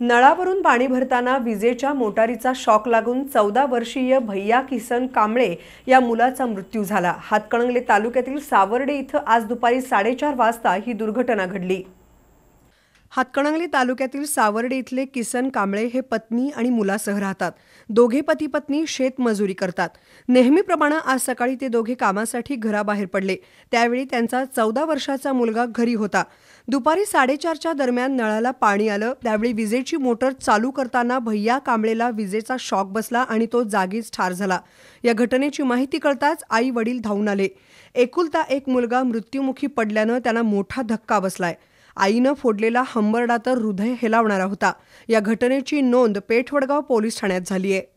नळावरून पाणी भरताना विजेच्या मोटारीचा शॉक लागून चौदा वर्षीय भैया किसन कांबळे या मुलाचा मृत्यू झाला हातकणंगले तालुक्यातील सावर्डे इथं आज दुपारी साडेचार वाजता ही दुर्घटना घडली हातकणंगली तालुक्यातील सावर्डे इथले किसन कांबळे हे पत्नी आणि मुलासह राहतात दोघे पती पत्नी शेतमजुरी करतात नेहमीप्रमाणे आज सकाळी ते दोघे कामासाठी घराबाहेर पडले त्यावेळी त्यांचा चौदा वर्षाचा मुलगा घरी होता दुपारी साडेचारच्या दरम्यान नळाला पाणी आलं त्यावेळी विजेची मोटर चालू करताना भैया कांबळेला विजेचा शॉक बसला आणि तो जागीच ठार झाला या घटनेची माहिती कळताच आई वडील धावून आले एकुलता एक मुलगा मृत्युमुखी पडल्यानं त्यांना मोठा धक्का बसलाय आईनं फोडलेला हंबरडा तर हृदय हेलावणारा होता या घटनेची नोंद पेठवडगाव पोलीस ठाण्यात झाली आहे